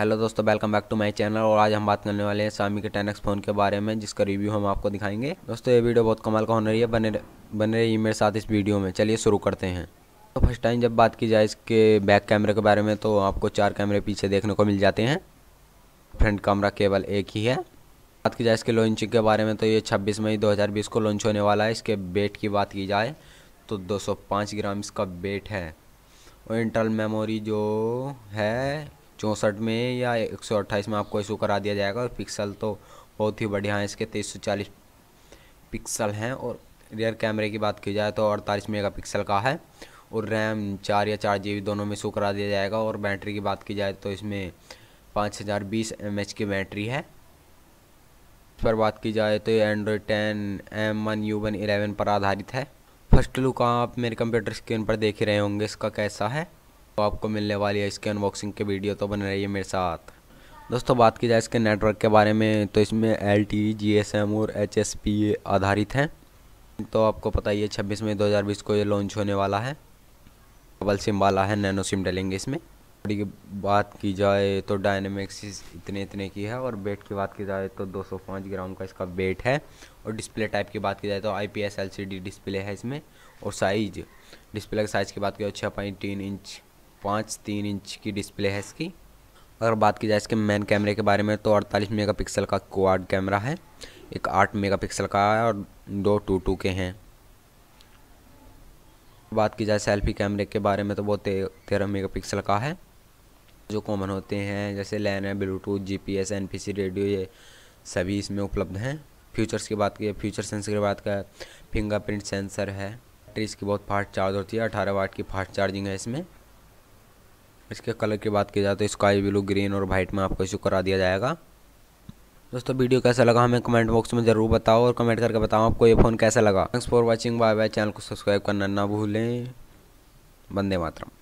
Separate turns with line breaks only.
hello दोस्तों welcome back to my channel और आज हम बात करने वाले हैं सामी के टेन फ़ोन के बारे में जिसका रिव्यू हम आपको दिखाएंगे दोस्तों ये वीडियो बहुत कमाल का होने रही है बने बने रही मेरे साथ इस वीडियो में चलिए शुरू करते हैं तो फर्स्ट टाइम जब बात की जाए इसके बैक कैमरे के बारे में तो आपको चार कैमरे पीछे देखने को मिल जाते हैं फ्रंट कैमरा केवल एक ही है बात की जाए इसके लॉन्चिंग के बारे में तो ये छब्बीस मई दो को लॉन्च होने वाला है इसके बेट की बात की जाए तो दो ग्राम इसका बेट है और इंटरनल मेमोरी जो है चौंसठ में या एक सौ अट्ठाईस में आपको इशू करा दिया जाएगा और पिक्सल तो बहुत ही बढ़िया है इसके तेईस सौ चालीस पिक्सल हैं और रियर कैमरे की बात की जाए तो अड़तालीस मेगा पिक्सल का है और रैम चार या चार जी दोनों में शू करा दिया जाएगा और बैटरी की बात की जाए तो इसमें पाँच हज़ार बीस एम एच की बैटरी है इस पर बात की जाए तो Android ten M one U one eleven पर आधारित है फर्स्ट लुक आप मेरे कंप्यूटर स्क्रीन पर देख ही रहे होंगे इसका कैसा है तो आपको मिलने वाली है इसके अनबॉक्सिंग के वीडियो तो बने रहिए मेरे साथ दोस्तों बात की जाए इसके नेटवर्क के बारे में तो इसमें L T G S M और एच एस पी आधारित हैं तो आपको पता ही है छब्बीस मई दो को ये लॉन्च होने वाला है डबल सिम वाला है नैनो सिम डलेंगे इसमें की बात की जाए तो डायनेमिक्स इतने इतने की है और वेट की बात की जाए तो 205 ग्राम का इसका वेट है और डिस्प्ले टाइप की बात की जाए तो आईपीएस एलसीडी डिस्प्ले है इसमें और साइज डिस्प्ले के साइज़ की बात की जाए छः पॉइंट तीन इंच पाँच तीन इंच की डिस्प्ले है इसकी अगर बात की जाए इसके मेन कैमरे के बारे में तो 48 मेगापिक्सल का क्वाड कैमरा है एक 8 मेगापिक्सल का है और दो टू टू के हैं बात की जाए सेल्फी कैमरे के बारे में तो वो ते, तेरह मेगा का है जो कॉमन होते हैं जैसे लैन है ब्लूटूथ जी पी रेडियो ये सभी इसमें उपलब्ध हैं फ्यूचर्स की बात की फ्यूचर सेंसर की बात करें फिंगरप्रिंट सेंसर है बैटरी इसकी बहुत फास्ट चार्ज होती है अठारह वाट की फास्ट चार्जिंग है इसमें इसके कलर की बात की जाए तो स्काई ब्लू ग्रीन और वाइट में आपको इशू करा दिया जाएगा दोस्तों वीडियो कैसा लगा हमें कमेंट बॉक्स में ज़रूर बताओ और कमेंट करके बताओ आपको ये फ़ोन कैसा लगा thanks for watching bye bye channel को सब्सक्राइब करना ना भूलें बंदे मातरम